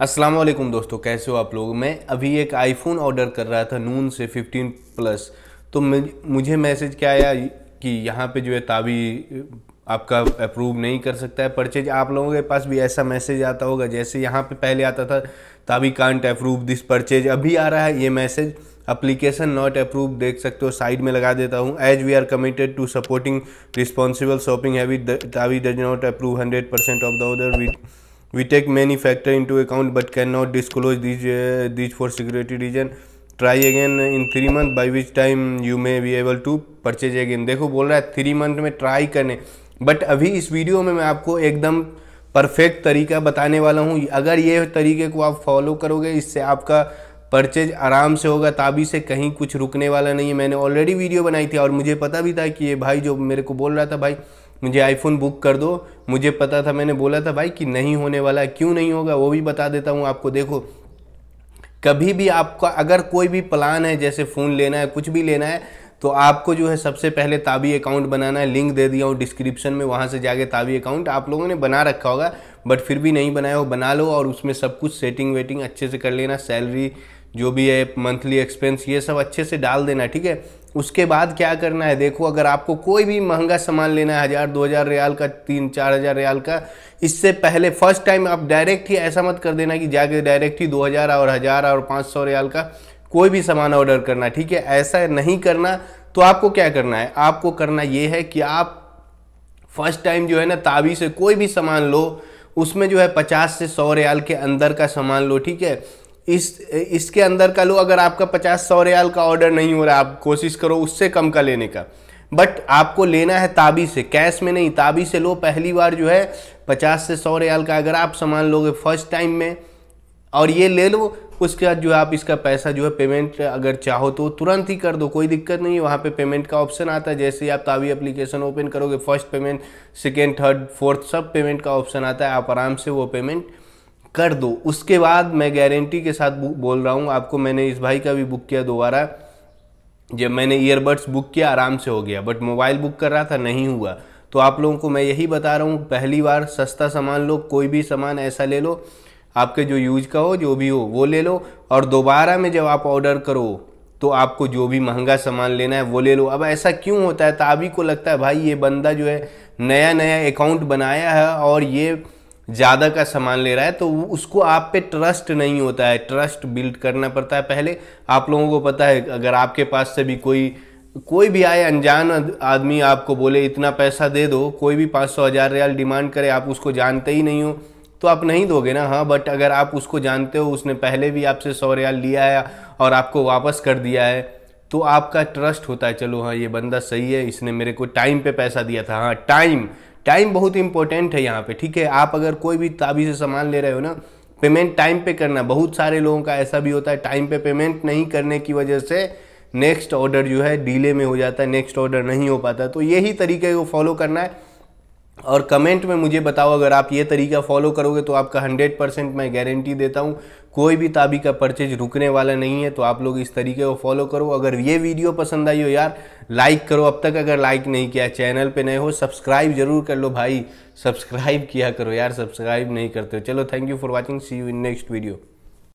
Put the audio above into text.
अस्सलाम वालेकुम दोस्तों कैसे हो आप लोग मैं अभी एक आईफोन ऑर्डर कर रहा था नून से 15 प्लस तो मुझे मैसेज क्या आया कि यहाँ पे जो है ताबी आपका अप्रूव नहीं कर सकता है परचेज आप लोगों के पास भी ऐसा मैसेज आता होगा जैसे यहाँ पे पहले आता था Tabby can't approve this purchase अभी आ रहा है ये मैसेज अप्लीकेशन नॉट अप्रूव देख सकते हो साइड में लगा देता हूँ as we are committed to supporting responsible shopping heavy Tabby does not approve hundred percent of the order with we take many factor into account but cannot disclose these uh, these for security reason try again in three month by which time you may be able to purchase again देखो बोल रहा है three month में try karne but अभी इस video में मैं आपको एकदम परफेक्ट तरीका बताने वाला हूँ अगर ये तरीके को आप फॉलो करोगे इससे आपका परचेज आराम से होगा ताबी से कहीं कुछ रुकने वाला नहीं है मैंने ऑलरेडी वीडियो बनाई थी और मुझे पता भी था कि ये भाई जो मेरे को बोल रहा था भाई मुझे आईफोन बुक कर दो मुझे पता था मैंने बोला था भाई कि नहीं होने वाला है क्यों नहीं होगा वो भी बता देता हूँ आपको देखो कभी भी आपका अगर कोई भी प्लान है जैसे फ़ोन लेना है कुछ भी लेना है तो आपको जो है सबसे पहले ताबी अकाउंट बनाना है लिंक दे दिया हूँ डिस्क्रिप्शन में वहाँ से जाके ताबी अकाउंट आप लोगों ने बना रखा होगा बट फिर भी नहीं बनाया हो बना लो और उसमें सब कुछ सेटिंग वेटिंग अच्छे से कर लेना सैलरी जो भी है मंथली एक्सपेंस ये सब अच्छे से डाल देना ठीक है उसके बाद क्या करना है देखो अगर आपको कोई भी महंगा सामान लेना है हज़ार दो हज़ार रियाल का तीन चार हज़ार रियाल का इससे पहले फर्स्ट टाइम आप डायरेक्ट ही ऐसा मत कर देना कि जाके डायरेक्ट ही दो हज़ार और हज़ार और पाँच सौ रियाल का कोई भी सामान ऑर्डर करना ठीक है ऐसा नहीं करना तो आपको क्या करना है आपको करना ये है कि आप फर्स्ट टाइम जो है ना ताबी से कोई भी सामान लो उसमें जो है पचास से सौ रियाल के अंदर का सामान लो ठीक है इस इसके अंदर का लो अगर आपका पचास सौ रियाल का ऑर्डर नहीं हो रहा आप कोशिश करो उससे कम का लेने का बट आपको लेना है ताबी से कैश में नहीं ताबी से लो पहली बार जो है पचास से सौ रियाल का अगर आप सामान लोगे फर्स्ट टाइम में और ये ले लो उसके बाद जो है आप इसका पैसा जो है पेमेंट अगर चाहो तो तुरंत ही कर दो कोई दिक्कत नहीं है वहाँ पे पेमेंट का ऑप्शन आता है जैसे ही आप तावी एप्लीकेशन ओपन करोगे first payment second third fourth सब पेमेंट का ऑप्शन आता है आप आराम से वो पेमेंट कर दो उसके बाद मैं गारंटी के साथ बोल रहा हूँ आपको मैंने इस भाई का भी बुक किया दोबारा जब मैंने ईयरबड्स बुक किया आराम से हो गया बट मोबाइल बुक कर रहा था नहीं हुआ तो आप लोगों को मैं यही बता रहा हूँ पहली बार सस्ता सामान लो कोई भी सामान ऐसा ले लो आपके जो यूज का हो जो भी हो वो ले लो और दोबारा में जब आप ऑर्डर करो तो आपको जो भी महंगा सामान लेना है वो ले लो अब ऐसा क्यों होता है ताबी को लगता है भाई ये बंदा जो है नया नया अकाउंट बनाया है और ये ज़्यादा का सामान ले रहा है तो उसको आप पे ट्रस्ट नहीं होता है ट्रस्ट बिल्ड करना पड़ता है पहले आप लोगों को पता है अगर आपके पास से भी कोई कोई भी आए अनजान आदमी आपको बोले इतना पैसा दे दो कोई भी पाँच सौ हज़ार रियाल डिमांड करे आप उसको जानते ही नहीं हो तो आप नहीं दोगे ना हाँ बट अगर आप उसको जानते हो उसने पहले भी आपसे सौ रियाल लिया है और आपको वापस कर दिया है तो आपका ट्रस्ट होता है चलो हाँ ये बंदा सही है इसने मेरे को टाइम पे पैसा दिया था हाँ टाइम टाइम बहुत इंपॉर्टेंट है यहाँ पे ठीक है आप अगर कोई भी ताबी से सामान ले रहे हो ना पेमेंट टाइम पे करना बहुत सारे लोगों का ऐसा भी होता है टाइम पे पेमेंट नहीं करने की वजह से नेक्स्ट ऑर्डर जो है डिले में हो जाता है नेक्स्ट ऑर्डर नहीं हो पाता तो यही तरीके को फॉलो करना है और कमेंट में मुझे बताओ अगर आप ये तरीका फॉलो करोगे तो आपका 100 परसेंट मैं गारंटी देता हूँ कोई भी ताबी का परचेज रुकने वाला नहीं है तो आप लोग इस तरीके को फॉलो करो अगर ये वीडियो पसंद आई हो यार लाइक करो अब तक अगर लाइक नहीं किया चैनल पे नए हो सब्सक्राइब जरूर कर लो भाई सब्सक्राइब किया करो यार सब्सक्राइब नहीं करते चलो thank you for watching see you in next video